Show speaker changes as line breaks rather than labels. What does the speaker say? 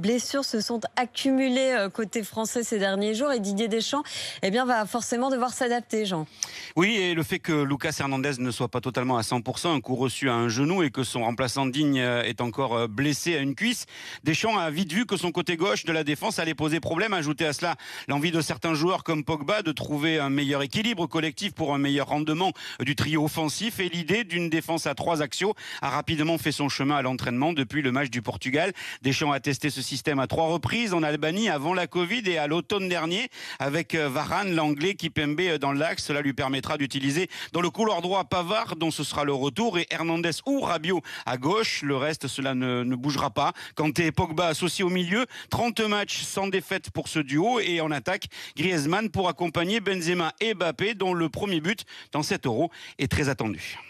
blessures se sont accumulées euh, côté français ces derniers jours et Didier Deschamps eh bien, va forcément devoir s'adapter, Jean.
Oui, et le fait que Lucas Hernandez ne soit pas totalement à 100%, un coup reçu à un genou et que son remplaçant digne euh, est encore euh, blessé à une cuisse, Deschamps a vite vu que son côté gauche de la défense allait poser problème. Ajouter à cela l'envie de certains joueurs comme Pogba de trouver un meilleur équilibre collectif pour un meilleur rendement du trio offensif et l'idée d'une défense à trois axiaux a rapidement fait son chemin à l'entraînement depuis le match du Portugal. Deschamps a testé ce système à trois reprises en Albanie avant la Covid et à l'automne dernier avec euh, Varane, l'anglais, qui Kipembe euh, dans l'axe. Cela lui permettra d'utiliser dans le couloir droit Pavard, dont ce sera le retour, et Hernandez ou Rabio à gauche. Le reste, cela ne, bougera pas. Kanté et Pogba associé au milieu. 30 matchs sans défaite pour ce duo et en attaque, Griezmann pour accompagner Benzema et Mbappé, dont le premier but dans cette euro est très attendu.